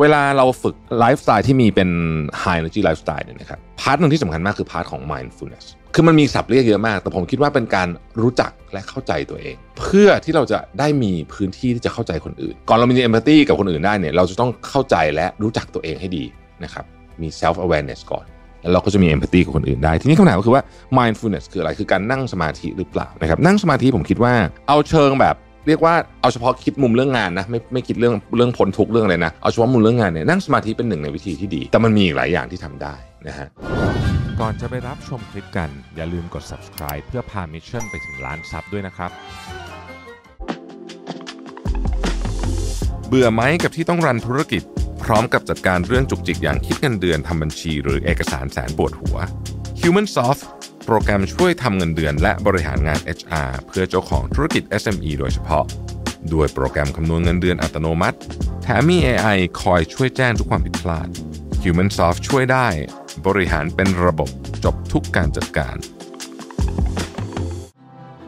เวลาเราฝึกไลฟ์สไตล์ที่มีเป็น high energy lifestyle เนี่ยนะครับ พาร์ทหนึ่งที่สำคัญมากคือพาร์ทของ mindfulness คือมันมีศัพท์เรียกเยอะมาก แต่ผมคิดว่าเป็นการรู้จักและเข้าใจตัวเอง เพื่อที่เราจะได้มีพื้นที่ที่จะเข้าใจคนอื่น ก่อนเรามีเมพัตตี้กับคนอื่นได้เนี่ย เราจะต้องเข้าใจและรู้จักตัวเองให้ดีนะครับ มี self awareness ก่อน แล้วเราก็จะมีเมพัตตี้กับคนอื่นได้ทีนี้คำถามก็คือว่า mindfulness คืออะไรคือการนั่งสมาธิหรือเปล่านะครับนั่งสมาธิผมคิดว่าเอาเชิงแบบเรียกว่าเอาเฉพาะคิดมุมเรื่องงานนะไม่ไม่คิดเรื่องเรื่องผลทุกเรื่องเลยนะเอาเฉพาะมุมเรื่องงานเนี่ยนั่งสมาธิเป็นหนึ่งในวิธีที่ดี แต่มันมีหลายอย่างที่ทำได้นะฮะก่อนจะไปรับชมคลิปกันอย่าลืมกด subscribe เพื่อพามิชชั่นไปถึงล้านซับด้วยนะครับ เบื่อไหมกับที่ต้องรันธุรกิจพร้อมกับจัดการเรื่องจุกจิกอย่างคิดเงินเดือนทำบัญชีหรือเอกสารแสนปวดหัว Human Soft โปรแกรมช่วยทำเงินเดือนและบริหารงาน HR เพื่อเจ้าของธุรกิจ SME โดยเฉพาะ ด้วยโปรแกรมคำนวณเงินเดือนอัตโนมัติ แถมมี AI คอยช่วยแจ้งทุกความผิดพลาด HumanSoft ช่วยได้ บริหารเป็นระบบจบทุกการจัดการ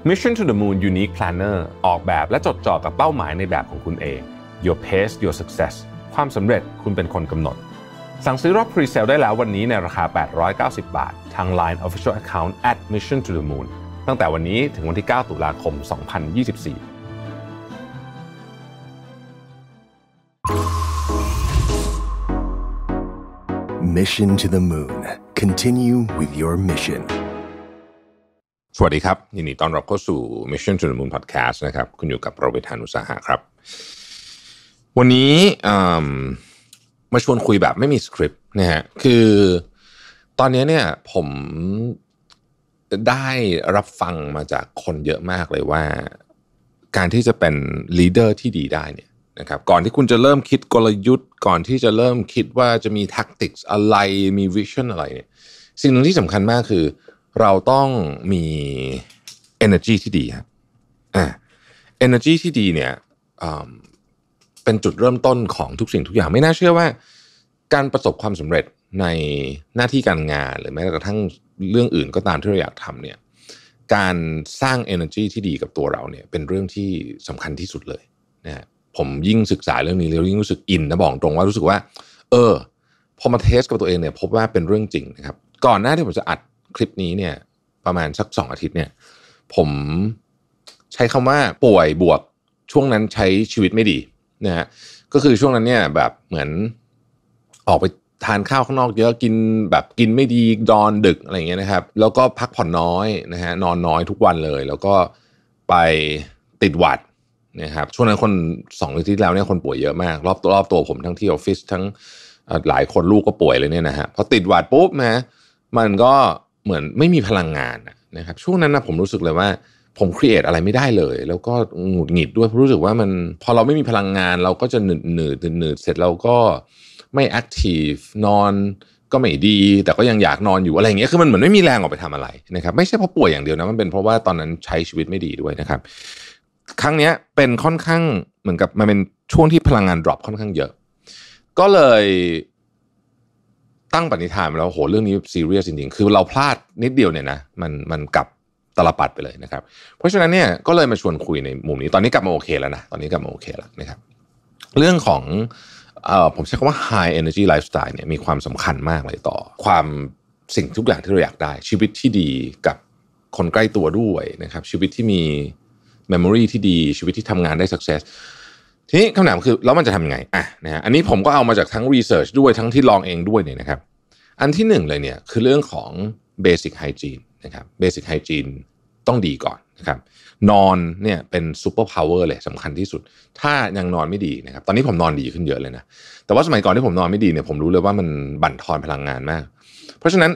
Mission to the Moon Unique Planner ออกแบบและจดจ่อกับเป้าหมายในแบบของคุณเอง Your Pace Your Success ความสำเร็จคุณเป็นคนกำหนดสั่งซื้อรอบพรีเซลได้แล้ววันนี้ในราคา 890 บาท ทาง Line Official Account at Mission to the Moon ตั้งแต่วันนี้ถึงวันที่ 9 ตุลาคม 2024 Mission to the Moon Continue with your mission สวัสดีครับ ยินดีต้อนรับเข้าสู่ Mission to the Moon Podcast นะครับ คุณอยู่กับโรเบิร์ตฮานุสาหะครับ วันนี้มาชวนคุยแบบไม่มีสคริปต์นะฮะคือ ตอนนี้เนี่ย ผมได้รับฟังมาจากคนเยอะมากเลยว่า การที่จะเป็นลีดเดอร์ที่ดีได้เนี่ยนะครับก่อนที่คุณจะเริ่มคิดกลยุทธ์ ก่อนที่จะเริ่มคิดว่าจะมีแท็คติกอะไรมีวิชั่นอะไรเนี่ยสิ่งหนึ่งที่สำคัญมากคือ เราต้องมี energy ที่ดีฮะอ่า energy ที่ดีเนี่ยเป็นจุดเริ่มต้นของทุกสิ่ง ทุกอย่างไม่น่าเชื่อว่า การประสบความสำเร็จในหน้าที่การงาน หรือแม้กระทั่งเรื่องอื่นก็ตามที่เราอยากทำเนี่ยการสร้าง energy ที่ดีกับตัวเราเนี่ยเป็นเรื่องที่สำคัญที่สุดเลยนะฮะผมยิ่งศึกษาเรื่องนี้แล้วยิ่งรู้สึกอินนะบอกตรงว่ารู้สึกว่า เออพอมาเทสกับตัวเองเนี่ยพบว่าเป็นเรื่องจริงนะครับก่อนหน้าที่ผมจะอัดคลิปนี้เนี่ยประมาณสักสองอาทิตย์เนี่ยผมใช้คำว่าป่วยบวกช่วงนั้นใช้ชีวิตไม่ดีนะฮะก็คือช่วงนั้นเนี่ยแบบเหมือนออกไปทานข้าวข้างนอกเยอะ กินแบบกินไม่ดีดอนดึกอะไรเงี้ยนะครับแล้วก็พักผ่อนน้อยนะฮะนอนน้อยทุกวันเลย แล้วก็ไปติดหวัดนะครับช่วงนั้นคนสองอาทิตย์แล้วเนี่ยคนป่วยเยอะมากรอบรอบตัวผมทั้งที่ออฟฟิศทั้งหลายคนลูกก็ป่วยเลยเนี่ยนะฮะพอติดหวัดปุ๊บนะมันก็เหมือนไม่มีพลังงานนะครับช่วงนั้นนะผมรู้สึกเลยว่าผมครีเอทอะไรไม่ได้เลย แล้วก็หงุดหงิดด้วยรู้สึกว่ามันพอเราไม่มีพลังงาน เราก็จะหนืดหนืดหนืดเสร็จเราก็ไม่แอคทีฟนอน ก็ไม่ดี แต่ก็ยังอยากนอนอยู่อะไรอย่างเงี้ยคือมันเหมือนไม่มีแรงออกไปทำอะไรนะครับไม่ใช่เพราะป่วยอย่างเดียวนะมันเป็นเพราะว่าตอนนั้นใช้ชีวิตไม่ดีด้วยนะครับ ครั้งเนี้ยเป็นค่อนข้างเหมือนกับมันเป็นช่วงที่พลังงานดรอปค่อนข้างเยอะ ก็เลย ตั้งปณิธานแล้วโหเรื่องนี้ซีเรียสจริง ๆ คือเราพลาดนิดเดียวเนี่ยนะมันมันกลับตลปัดไปเลยนะครับ เพราะฉะนั้นเนี่ยก็เลยมาชวนคุยในมุมนี้ตอนนี้กลับมาโอเคแล้วนะตอนนี้กลับมาโอเคแล้วนะครับเรื่องของออผมใช้คำว่า high energy lifestyle เนี่ยมีความสำคัญมากเลยต่อ ความสิ่งทุกอย่างที่เราอยากได้ ชีวิตที่ดีกับคนใกล้ตัวด้วยนะครับ ชีวิตที่มี memory ที่ดีชีวิตที่ทำงานได้ success ทีนี้คำถามคือ แล้วมันจะทำยังไงอ่ะนะฮะอันนี้ผมก็เอามาจากทั้ง research ด้วยทั้งที่ลองเองด้วยเนี่ยนะครับ อันที่หนึ่งเลยเนี่ยคือเรื่องของ basic hygiene นะครับเบสิกไฮจีนต้องดีก่อนนะครับนอนเนี่ยเป็นซูเปอร์พาวเวอร์เลยสำคัญที่สุด ถ้ายังนอนไม่ดีนะครับตอนนี้ผมนอนดีขึ้นเยอะเลยนะ แต่ว่าสมัยก่อนที่ผมนอนไม่ดีเนี่ยผมรู้เลยว่ามันบั่นทอนพลังงานมาก เพราะฉะนั้น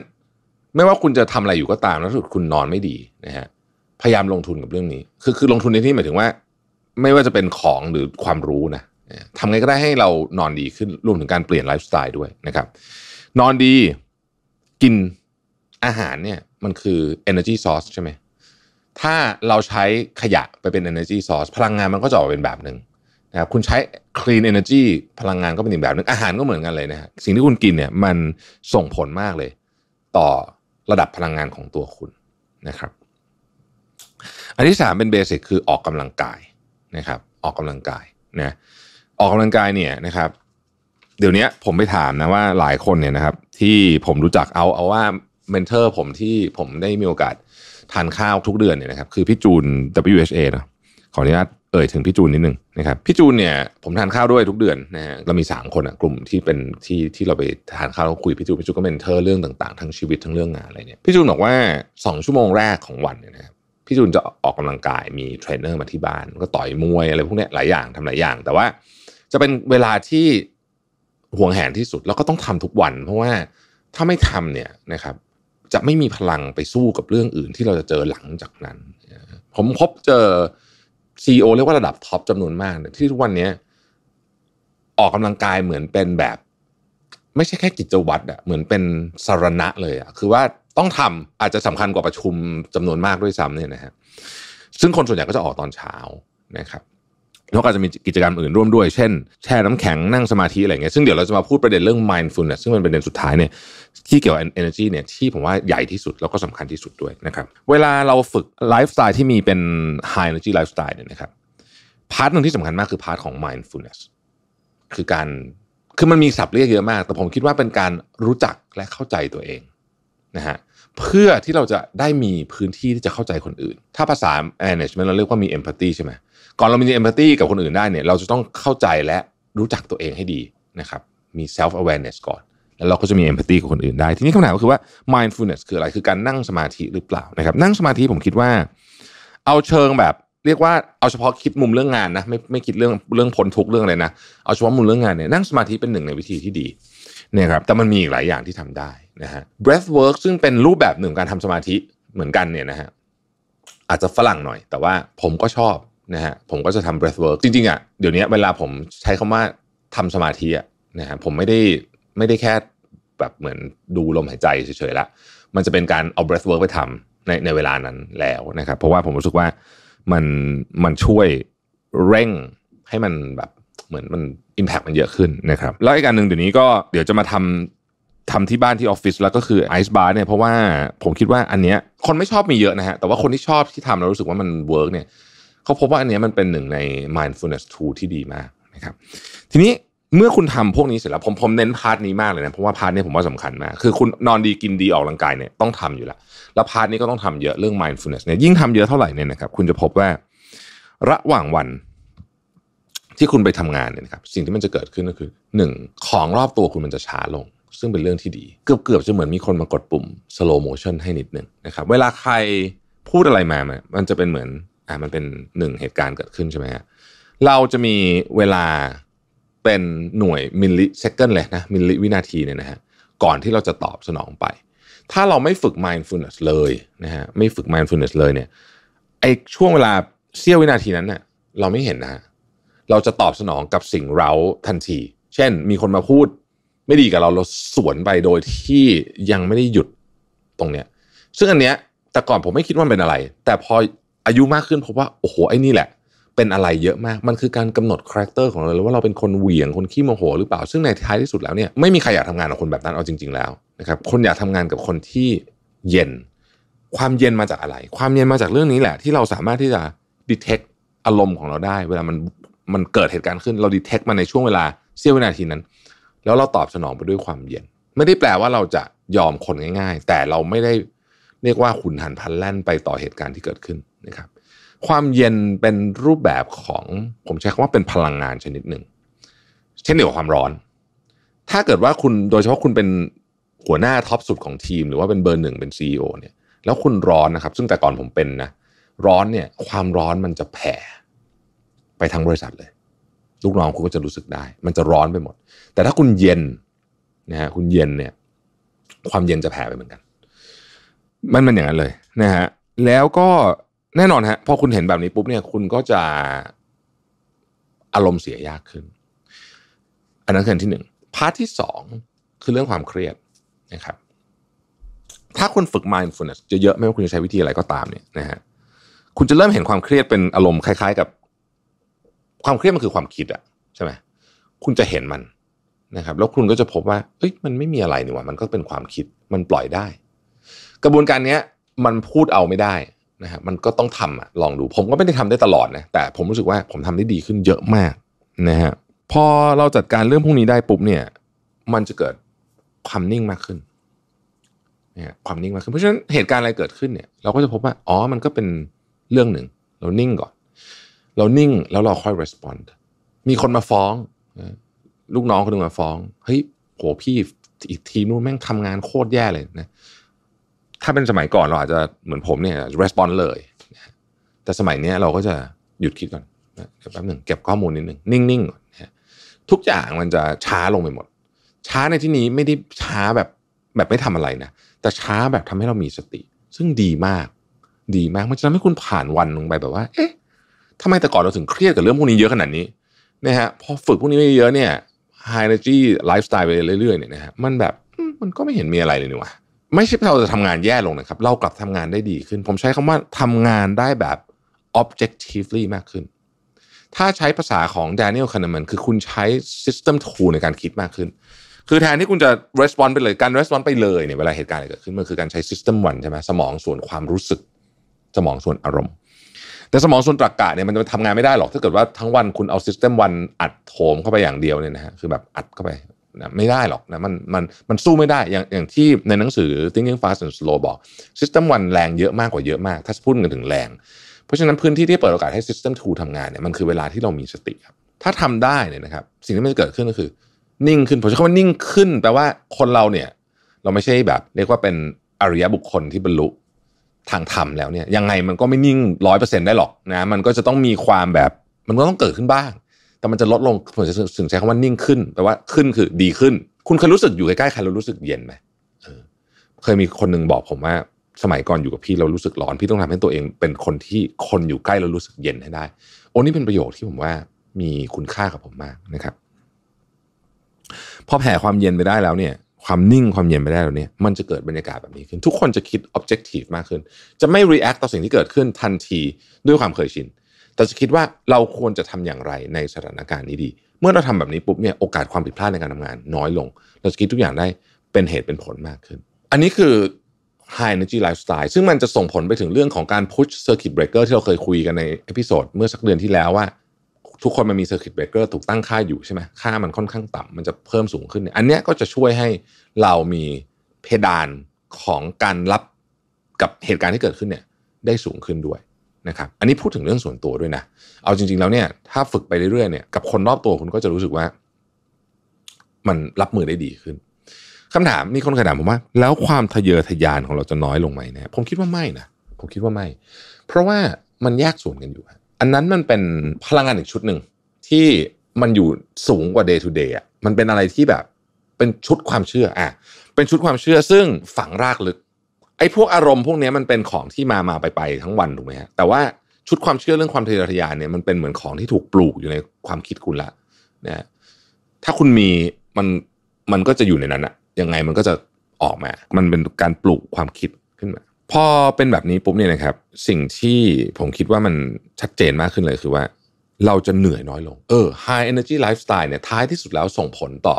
ไม่ว่าคุณจะทำอะไรอยู่ก็ตามแล้วสุดคุณนอนไม่ดีนะฮะพยายามลงทุนกับเรื่องนี้ คือคือลงทุนในที่หมายถึงว่าไม่ว่าจะเป็นของหรือความรู้นะทำไงก็ได้ให้เรานอนดีขึ้นรวมถึงการเปลี่ยนไลฟ์สไตล์ด้วยนะครับนอนดีกินอาหารเนี่ยมันคือ energy source ใช่ไหมถ้าเราใช้ขยะไปเป็น energy source พลังงานมันก็จะออกเป็นแบบหนึ่งนะครับคุณใช้ clean energy พลังงานก็เป็นอีกแบบหนึ่งอาหารก็เหมือนกันเลยนะฮะสิ่งที่คุณกินเนี่ยมันส่งผลมากเลย ต่อระดับพลังงานของตัวคุณนะครับ อันที่สามเป็นเบสิกคือออกกำลังกายนะครับออกกำลังกายนะออกกำลังกายเนี่ยนะครับ เดี๋ยวนี้ผมไปถามนะว่าหลายคนเนี่ยนะครับที่ผมรู้จักเอาเอาว่าเมนเทอร์ผมที่ผมได้มีโอกาสทานข้าวทุกเดือนเนี่ยนะครับคือพี่จูน WHA นะขออนุญาตเอ่ย ถึงพี่จูนนิดนึงนะครับพี่จูนเนี่ยผมทานข้าวด้วยทุกเดือนนะฮะเรามี 3 คนอะกลุ่มที่เป็นที่ที่เราไปทานข้าวคุยพี่จูนพี่จูนก็เมนเทอร์เรื่องต่างๆ ทั้งชีวิต ทั้งเรื่องงานอะไรเนี่ยพี่จูนบอกว่า 2 ชั่วโมงแรกของวันเนี่ยนะครับพี่จูนจะออกกำลังกายมีเทรนเนอร์มาที่บ้านก็ต่อยมวยอะไรพวกนี้หลายอย่างทำหลายอย่าง แต่ว่าจะเป็นเวลาที่ห่วงแหนที่สุดแล้วก็ต้องทำทุกวัน เพราะว่าถ้าไม่ทำเนี่ยนะครับจะไม่มีพลังไปสู้กับเรื่องอื่นที่เราจะเจอหลังจากนั้นผมพบเจอซีอเรียกว่าระดับท็อปจำนวนมากที่ทุกวันนี้ออกกำลังกายเหมือนเป็นแบบ ไม่ใช่แค่กิจวัตรอะเหมือนเป็นสารณะเลยอะคือว่าต้องทำอาจจะสำคัญกว่าประชุมจำนวนมากด้วยซ้ำเนี่ยนะฮะซึ่งคนส่วนใหญ่ก็จะออกตอนเช้านะครับนกาา็จะมีกิจกรรมอื่นร่วมด้วยเช่น แช่น้ำแข็งนั่งสมาธิอะไรเงี้ยซึ่งเดี๋ยวเราจะมาพูดประเด็นเรื่อง mindfulness ซึ่งเป็นประเด็นสุดท้ายเนี่ยที่เกี่ยวกับ energy เนี่ยที่ผมว่าใหญ่ที่สุดแล้วก็สำคัญที่สุดด้วยนะครับเวลาเราฝึกไลฟ์สไตล์ที่มีเป็น high energy lifestyle เนี่ยนะครับ พาร์ทหนึ่งที่สำคัญมากคือพาร์ทของ mindfulness คือการคือมันมีศัพท์เรียกเยอะมาก แต่ผมคิดว่าเป็นการรู้จักและเข้าใจตัวเองนะฮะเพื่อที่เราจะได้มีพื้นที่ที่จะเข้าใจคนอื่น ถ้าภาษา management เราเรียกว่ามี empathy ใช่ไหมก่อนเรามี empathy กับคนอื่นได้เนี่ยเราจะต้องเข้าใจและรู้จักตัวเองให้ดีนะครับมี self awareness ก่อน แล้วเราก็จะมี empathy กับคนอื่นได้ ทีนี้คำถามก็คือว่า mindfulness คืออะไร คือการนั่งสมาธิหรือเปล่านะครับนั่งสมาธิผมคิดว่า เอาเชิงแบบเรียกว่าเอาเฉพาะคิดมุมเรื่องงานนะไม่ไม่คิดเรื่องเรื่องผลทุกเรื่องอะไรนะเอาเฉพาะมุมเรื่องงานเนี่ยนั่งสมาธิเป็นหนึ่งในวิธีที่ดีนะครับแต่มันมีอีกหลายอย่างที่ทำได้นะฮะ breath work ซึ่งเป็นรูปแบบหนึ่งการทำสมาธิเหมือนกันเนี่ยนะฮะอาจจะฝรั่งหน่อย แต่ว่าผมก็ชอบนะฮะผมก็จะทำ breath work จริงๆอะ่ะเดี๋ยวนี้เวลาผมใช้คำว่าทำสมาธิอะ่ะนะฮะผมไม่ได้ไม่ได้แค่แบบเหมือนดูลมหายใจเฉยๆละมันจะเป็นการเอา breath work ไปทำในในเวลานั้นแล้วนะครับเพราะว่าผมรู้สึกว่ามันมันช่วยเร่งให้มันแบบ เหมือนมัน impact มันเยอะขึ้นนะครับแล้วอีกการหนึ่งเดี๋ยวนี้ก็เดี๋ยวจะมาททำที่บ้านที่ออฟฟิศแล้วก็คือไอซ์บาร์เนี่ยเพราะว่าผมคิดว่าอันเนี้ยคนไม่ชอบมีเยอะนะฮะแต่ว่าคนที่ชอบที่ทำแล้วรู้สึกว่ามันเวิร์กเนี่ยเขาพบว่าอันเนี้ยมันเป็นหนึ่งใน mindfulness tool ที่ดีมากนะครับทีนี้เมื่อคุณทำพวกนี้เสร็จแล้วผมผมเน้นพาร์ทนี้มากเลยนะเพราะว่าพาร์ทนี้ผมว่าสำคัญมาก คือคุณนอนดีกินดีออกกำลังกายเนี่ยต้องทำอยู่แล้ว แล้วพาร์ทนี้ก็ต้องทำเยอะเรื่อง mindfulness เนี่ยยิ่งทำเยอะเท่าไหร่เนี่ยนะครับคุณจะพบว่าระหว่างวันที่คุณไปทำงานเนี่ยนะครับสิ่งที่มันจะเกิดขึ้นก็คือหนึ่งของรอบตัวคุณมันจะช้าลงซึ่งเป็นเรื่องที่ดี เกือบเกือบจะเหมือนมีคนมากดปุ่มสโลโมชันให้นิดนึงนะครับเวลาใครพูดอะไรมา มันจะเป็นเหมือนอ่ามันเป็นหนึ่งเหตุการณ์เกิดขึ้นใช่ไหมฮะเราจะมีเวลาเป็นหน่วยมิลลิเซคันเลยนะมิลลิวินาทีเนี่ยนะฮะก่อนที่เราจะตอบสนองไป ถ้าเราไม่ฝึก mindfulness เลยนะฮะไม่ฝึก mindfulness เลยเนี่ยไอช่วงเวลา เสี้ยววินาทีนั้นเนะ่ยเราไม่เห็นนะ เราจะตอบสนองกับสิ่งเราทันที เช่นมีคนมาพูดไม่ดีกับเราเราสวนไปโดยที่ยังไม่ได้หยุดตรงเนี้ย ซึ่งอันเนี้ยแต่ก่อนผมไม่คิดว่าเป็นอะไร แต่พออายุมากขึ้นพบว่าโอ้โหไอ้นี่แหละ เป็นอะไรเยอะมากมันคือการกำหนดคาแรคเตอร์ของเราเลย ว่าเราเป็นคนเหวี่ยงคนขี้โมโห หรือเปล่าซึ่งในท้ายที่สุดแล้วเนี่ยไม่มีใครอยากทำงานกับคนแบบนั้นเอาจริงๆแล้วนะครับคนอยากทำงานกับคนที่เย็นความเย็นมาจากอะไร ความเย็นมาจากเรื่องนี้แหละ ที่เราสามารถที่จะดีเทคอารมณ์ของเราได้เวลามันมันเกิดเหตุการณ์ขึ้นเราดีเทคมันในช่วงเวลาเสี้ยววินาทีนั้นแล้วเราตอบสนองไปด้วยความเย็นไม่ได้แปลว่าเราจะยอมคนง่ายๆ แต่เราไม่ได้เรียกว่าขุนหันพันแล่นไปต่อเหตุการณ์ที่เกิดขึ้นนะครับความเย็นเป็นรูปแบบของผมใช้คำว่าเป็นพลังงานชนิดหนึ่งเช่นเดียวกับความร้อน ถ้าเกิดว่าคุณโดยเฉพาะคุณเป็นหัวหน้าท็อปสุดของทีม หรือว่าเป็นเบอร์หนึ่งเป็นซีอเนี่ยแล้วคุณร้อนนะครับซึ่งแต่ก่อนผมเป็นนะร้อนเนี่ยความร้อนมันจะแผ่ ไปทั้งบริษัทเลยลูกน้องคุณก็จะรู้สึกได้ มันจะร้อนไปหมด แต่ถ้าคุณเย็นนะฮะคุณเย็นเนี่ย ความเย็นจะแผ่ไปเหมือนกันมัน มันอย่างนั้นเลยนะฮะแล้วก็แน่นอนฮะพอคุณเห็นแบบนี้ปุ๊บเนี่ย คุณก็จะอารมณ์เสียยากขึ้น อันนั้นคือที่หนึ่งพาร์ทที่สองคือเรื่องความเครียดนะครับ ถ้าคุณฝึก mindfulness จะเยอะไม่ว่าคุณจะใช้วิธีอะไรก็ตามเนี่ยนะฮะคุณจะเริ่มเห็นความเครียดเป็นอารมณ์คล้ายๆกับความเครียดมันคือความคิดอะใช่ไหมคุณจะเห็นมันนะครับแล้วคุณก็จะพบว่าเอ้ยมันไม่มีอะไรนี่หว่า มันก็เป็นความคิดมันปล่อยได้ กระบวนการเนี้ยมันพูดเอาไม่ได้นะฮะมันก็ต้องทำอะลองดูผมก็ไม่ได้ทำได้ตลอดนะแต่ผมรู้สึกว่าผมทำได้ดีขึ้นเยอะมากนะฮะพอเราจัดการเรื่องพวกนี้ได้ปุ๊บเนี่ย มันจะเกิดความนิ่งมากขึ้นเนี่ยความนิ่งมากขึ้นเพราะฉะนั้นเหตุการณ์อะไรเกิดขึ้นเนี่ย เราก็จะพบว่าอ๋อมันก็เป็นเรื่องหนึ่งเรานิ่งก่อนเรานิ่งแล้วเราค่อย respond มีคนมาฟ้อง ลูกน้องคนนึงมาฟ้องเฮ้ยโหพี่อีกทีมนู้นแม่งทำงานโคตรแย่เลยนะ ถ้าเป็นสมัยก่อน เราอาจจะเหมือนผมเนี่ย respond เลยแต่สมัยนี้เราก็จะหยุดคิดก่อนนะแป๊บหนึ่งเก็บข้อมูลนิดหนึ่งนิ่งๆก่อนนะทุกอย่างมันจะช้าลงไปหมด ช้าในที่นี้ไม่ได้ช้าแบบแบบไม่ทำอะไรนะแต่ช้าแบบทำให้เรามีสติ ซึ่งดีมาก ดีมาก มันจะทำให้คุณผ่านวันลงไปแบบว่า เอ๊ะทำไมแต่ก่อนเราถึงเครียดกับเรื่องพวกนี้เยอะขนาดนี้นะฮะพอฝึกพวกนี้ไม่เยอะเนี่ย high energy lifestyle ไปเรื่อยๆเนี่ยนะฮะมันแบบมันก็ไม่เห็นมีอะไรเลยนี่วะไม่ใช่เราจะทำงานแย่ลงนะครับเรากลับทำงานได้ดีขึ้น ผมใช้คำว่าทำงานได้แบบ objectively มากขึ้น ถ้าใช้ภาษาของ Daniel Kahneman คือคุณใช้ system tool ในการคิดมากขึ้น คือแทนที่คุณจะ respond ไปเลยการ respond ไปเลยเนี่ยเวลาเหตุการณ์เกิดขึ้นมันคือการใช้ system one ใช่ไหมสมองส่วนความรู้สึกสมองส่วนอารมณ์แต่สมองส่วนตรรกกะเนี่ยมันจะทำงานไม่ได้หรอก ถ้าเกิดว่าทั้งวันคุณเอาซิสเต็มวันอัดโถมเข้าไปอย่างเดียวเนี่ยนะฮะคือแบบอัดเข้าไปนะไม่ได้หรอกนะมันมันมันสู้ไม่ได้อย่างอย่างที่ในหนังสือ Thinking Fast and Slow บอกสิเต็มวันแรงเยอะมากกว่าเยอะมากถ้าพูดกันถึงแรง เพราะฉะนั้นพื้นที่ที่เปิดโอกาสให้สเต็มทูทำงานเนี่ยมันคือเวลาที่เรามีสติครับถ้าทำได้เนี่ยนะครับสิ่งที่มันจะเกิดขึ้นก็คือนิ่งขึ้นผมใช้คำว่านิ่งขึ้นแปลว่าคนเราเนี่ยเราไม่ใช่แบบเรียกว่าเป็นอริยบุคคลที่บรรลุทางธรรมแล้วเนี่ยยังไงมันก็ไม่นิ่งร้อยเปอร์เซ็นได้หรอกนะมันก็จะต้องมีความแบบ มันก็ต้องเกิดขึ้นบ้าง แต่มันจะลดลงผมจะถึงใช้คำว่านิ่งขึ้นแปลว่าขึ้นคือ ดีขึ้น คุณเคยรู้สึกอยู่ใกล้ๆใครแล้วรู้สึกเย็นไหมเคยมีคนหนึ่งบอกผมว่า สมัยก่อนอยู่กับพี่เรารู้สึกร้อน พี่ต้องทำให้ตัวเองเป็นคนที่คนอยู่ใกล้เรารู้สึกเย็นให้ได้โอ้นี่เป็นประโยชน์ที่ผมว่า มีคุณค่ากับผมมากนะครับพอแผ่ความเย็นไปได้แล้วเนี่ยความนิ่งความเย็นไปได้เหล่านี้มันจะเกิดบรรยากาศแบบนี้ขึ้นทุกคนจะคิด objective มากขึ้น จะไม่ react ต่อสิ่งที่เกิดขึ้นทันทีด้วยความเคยชิน แต่จะคิดว่าเราควรจะทำอย่างไรในสถานการณ์นี้ดี เมื่อเราทำแบบนี้ปุ๊บเนี่ยโอกาสความผิดพลาดในการทำงานน้อยลงเราจะคิดทุกอย่างได้เป็นเหตุเป็นผลมากขึ้น อันนี้คือ high energy lifestyle ซึ่งมันจะส่งผลไปถึงเรื่องของการ push circuit breaker ที่เราเคยคุยกันในเอพิโซดเมื่อสักเดือนที่แล้วว่าทุกคนมันมีเซอร์กิตเบรกเกอร์ถูกตั้งค่าอยู่ใช่ไหมค่ามันค่อนข้างต่ำมันจะเพิ่มสูงขึ้น อันนี้ก็จะช่วยให้เรามีเพดานของการรับกับเหตุการณ์ที่เกิดขึ้นเนี่ย ได้สูงขึ้นด้วยนะครับอันนี้พูดถึงเรื่องส่วนตัวด้วยนะ เอาจริงๆแล้วเนี่ยถ้าฝึกไปเรื่อยๆเนี่ยกับคนรอบตัวคุณก็จะรู้สึกว่ามันรับมือได้ดีขึ้น คำถามมีคนเคยถามผมว่าแล้วความทะเยอทะยานของเราจะน้อยลงไหมเนี่ยผมคิดว่าไม่นะผมคิดว่าไม่ เพราะว่ามันแยกส่วนกันอยู่อันนั้นมันเป็นพลังงานอีกชุดหนึ่งที่มันอยู่สูงกว่า day to day อ่ะมันเป็นอะไรที่แบบเป็นชุดความเชื่ออ่ะเป็นชุดความเชื่อซึ่งฝังรากลึกไอ้พวกอารมณ์ พวกนี้มันเป็นของที่มามาไปไปทั้งวันถูกไหมฮะแต่ว่าชุดความเชื่อเรื่องความทะเยอทะยานเนี่ยมันเป็นเหมือนของที่ถูกปลูกอยู่ในความคิดคุณละนะถ้าคุณมีมันมันก็จะอยู่ในนั้นอะยังไงมันก็จะออกมา มันเป็นการปลูกความคิดขึ้นมาพอเป็นแบบนี้ปุ๊บเนี่ยนะครับสิ่งที่ผมคิดว่ามันชัดเจนมากขึ้นเลยคือว่า เราจะเหนื่อยน้อยลง เออ high energy lifestyle เนี่ยท้ายที่สุดแล้วส่งผลต่อ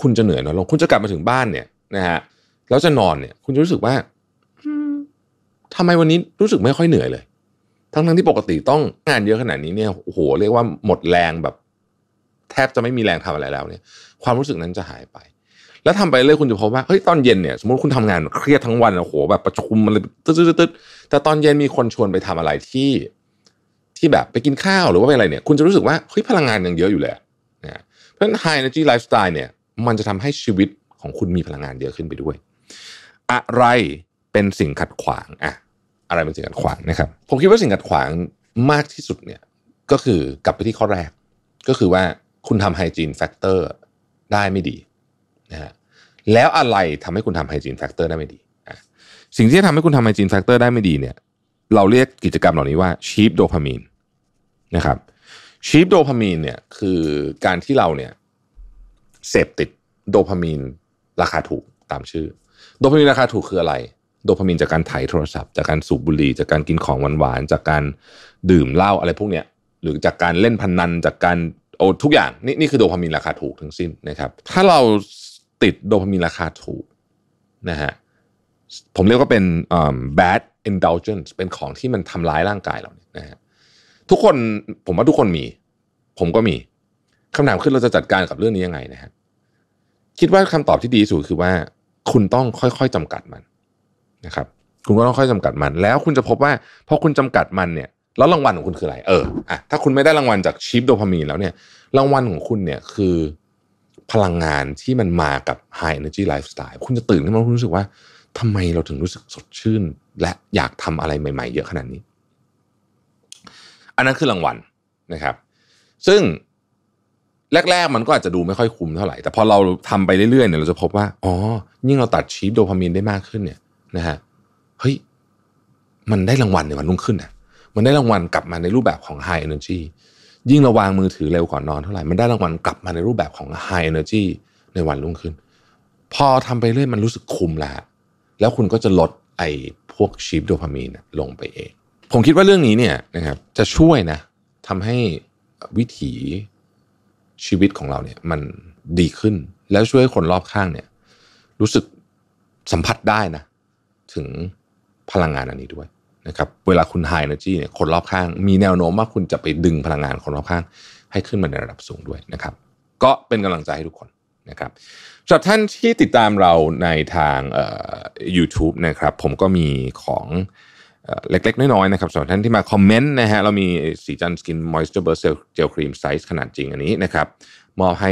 คุณจะเหนื่อยน้อยลง คุณจะกลับมาถึงบ้านเนี่ย นะฮะแล้วจะนอนเนี่ย คุณจะรู้สึกว่าทำไมวันนี้รู้สึกไม่ค่อยเหนื่อยเลย ทั้งทั้งที่ปกติต้องงานเยอะขนาดนี้เนี่ยโหเรียกว่าหมดแรงแบบ แทบจะไม่มีแรงทำอะไรแล้ว เนี่ย ความรู้สึกนั้นจะหายไปแล้วทำไปเรื่อยคุณจะพบว่าเฮ้ยตอนเย็นเนี่ยสมมติคุณทำงานเครียดทั้งวันโอ้โหแบบประชุมะันตึ๊ดตึ๊ดแต่ตอนเย็นมีคนชวนไปทำอะไรที่ที่แบบไปกินข้าวหรือว่าปอะไรเนี่ย คุณจะรู้สึกว่าเฮ้ยพลังงานยังเยอะอยู่เลยนะเพราะฉะนั้น high energy lifestyle เนี่ย มันจะทำให้ชีวิตของคุณมีพลังงานเยอะขึ้นไปด้วย อะไรเป็นสิ่งขัดขวางอะอะไรเป็นสิ่งขัดขวางนะครับผมคิดว่าสิ่งขัดขวางมากที่สุดเนี่ยก็คือกลับไปที่ข้อแรก ก็คือว่าคุณทำไฮจีนแฟกเตอร์ได้ไม่ดีะฮะแล้วอะไรทำให้คุณทำไฮจีนแฟกเตอร์ได้ไม่ดี สิ่งที่ทำให้คุณทำไฮจีนแฟกเตอร์ได้ไม่ดีเนี่ย เราเรียกกิจกรรมเหล่านี้ว่าชีฟโดพามีนนะครับชีฟโดพามีนเนี่ยคือการที่เราเนี่ยเสพติดโดพามีนราคาถูกตามชื่อ โดพามีนราคาถูกคืออะไร โดพามีนจากการถ่ายโทรศัพท์จากการสูบบุหรี่จากการกินของหวานๆจากการดื่มเหล้าอะไรพวกเนี้ยหรือจากการเล่นพนนันจากการโอทุกอย่างนี่นี่คือโดพามีนราคาถูกทั้งสิ้นนะครับ ถ้าเราติดโดพามีนราคาถูกนะฮะผมเรียกว่าเป็น bad indulgence เป็นของที่มันทำร้ายร่างกายเราเนี่ยนะฮะทุกคนผมว่าทุกคนมี ผมก็มีคำถามขึ้นเราจะจัดการกับเรื่องนี้ยังไงนะฮะคิดว่าคำตอบที่ดีสุดคือว่า คุณต้องค่อยๆจำกัดมันนะครับคุณก็ต้องค่อยจำกัดมัน แล้วคุณจะพบว่าพอคุณจำกัดมันเนี่ยแล้วรางวัลของคุณคืออะไร เอออ่ะถ้าคุณไม่ได้รางวัลจากชิปโดพามีนแล้วเนี่ย รางวัลของคุณเนี่ยคือพลังงานที่มันมากับ high energy lifestyle คุณจะตื่นขึ้นมาคุณรู้สึกว่าทำไมเราถึงรู้สึกสดชื่น และอยากทำอะไรใหม่ๆเยอะขนาดนี้ อันนั้นคือรางวัลนะครับ ซึ่งแรกๆมันก็อาจจะดูไม่ค่อยคุ้มเท่าไหร่ แต่พอเราทำไปเรื่อยๆเนี่ยเราจะพบว่า อ๋อยิ่งเราตัดชีพโดพามีนได้มากขึ้นเนี่ยนะฮะเฮ้ย มันได้รางวัลในวันรุ่งขึ้นนะมันได้รางวัลกลับมาในรูปแบบของ high energy ยิ่งเราวางมือถือเร็วก่อนนอนเท่าไหร่มันได้รางวัลกลับมาในรูปแบบของ high energy ในวันรุ่งขึ้นพอทำไปเรื่อยมันรู้สึกคุมแล้ว แล้วคุณก็จะลดไอ้พวกชีฟโดพามีนลงไปเอง ผมคิดว่าเรื่องนี้เนี่ยนะครับจะช่วยนะทำให้วิถีชีวิตของเราเนี่ยมันดีขึ้นแล้วช่วยคนรอบข้างเนี่ยรู้สึกสัมผัสได้นะถึงพลังงานอันนี้ด้วยนะครับเวลาคุณไฮเนอร์จีเนี่ยคนรอบข้างมีแนวโน้มว่าคุณจะไปดึงพลังงานคนรอบข้างให้ขึ้นมาในระดับสูงด้วยนะครับ ก็เป็นกำลังใจให้ทุกคนนะครับสำหรับท่านที่ติดตามเราในทางยูทูบนะครับ ผมก็มีของเล็กๆน้อยๆนะครับสำหรับท่านที่มาคอมเมนต์นะฮะเรามีสีจันสกินมอยส์เจอร์เบอร์เซลเจลครีมไซส์ขนาดจริงอันนี้นะครับมอบให้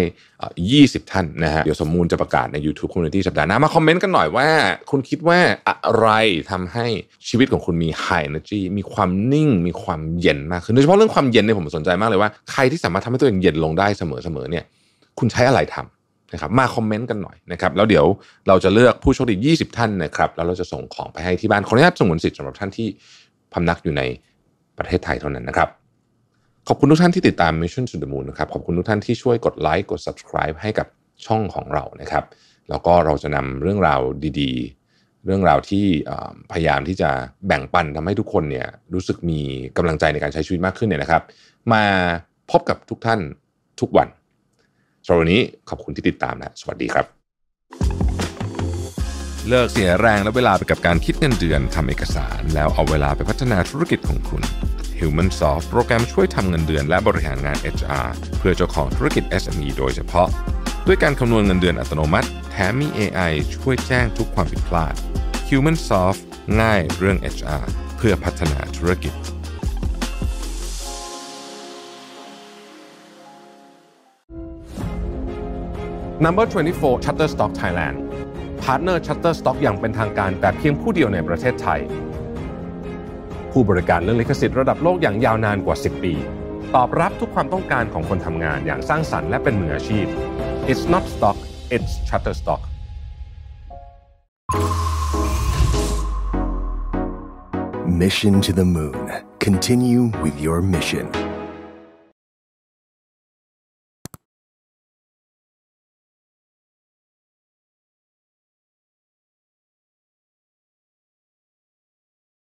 20 ท่านนะฮะ เดี๋ยวสมมูลจะประกาศใน YouTube Community สัปดาห์หน้ามาคอมเมนต์กันหน่อยว่า คุณคิดว่าอะไรทำให้ชีวิตของคุณมี high energy มีความนิ่งมีความเย็นมากขึ้น โดยเฉพาะเรื่องความเย็นเนี่ยผมสนใจมากเลยว่าใครที่สามารถทำให้ตัวเองเย็นลงได้เสมอๆเนี่ย คุณใช้อะไรทำนะครับ มาคอมเมนต์กันหน่อยนะครับ แล้วเดี๋ยวเราจะเลือกผู้โชคดี 20 ท่านนะครับ แล้วเราจะส่งของไปให้ที่บ้าน ขออนุญาตสงวนสิทธิ์สำหรับท่านที่พำนักอยู่ในประเทศไทยเท่านั้นนะครับขอบคุณทุกท่านที่ติดตาม Mission to the Moon นะครับขอบคุณทุกท่านที่ช่วยกดไลค์กด subscribe ให้กับช่องของเรานะครับแล้วก็เราจะนำเรื่องราวดีๆ เรื่องราวที่พยายามที่จะแบ่งปันทำให้ทุกคนเนี่ยรู้สึกมีกำลังใจในการใช้ชีวิตมากขึ้นเนี่ยนะครับ มาพบกับทุกท่านทุกวันสำหรับวันนี้ขอบคุณที่ติดตามนะสวัสดีครับ เลิกเสียแรงและเวลาไปกับการคิดเงินเดือนทำเอกสาร แล้วเอาเวลาไปพัฒนาธุรกิจของคุณ HumanSoft โปรแกรมช่วยทำเงินเดือนและบริหารงาน HR เพื่อเจ้าของธุรกิจ SME โดยเฉพาะ ด้วยการคำนวณเงินเดือนอัตโนมัติ แถมมี AI ช่วยแจ้งทุกความผิดพลาด HumanSoft ง่ายเรื่อง HR เพื่อพัฒนาธุรกิจ Number 24 Shutterstock Thailand พาร์ทเนอร์ Shutterstock อย่างเป็นทางการแต่เพียงผู้เดียวในประเทศไทยผู้บริการเรื่องลิขสิทธิ์ระดับโลกอย่างยาวนานกว่า 10 ปี ตอบรับทุกความต้องการของคนทำงานอย่างสร้างสรรค์และเป็นมืออาชีพ it's not stock it's Shutterstock Mission to the Moon. Continue with your mission.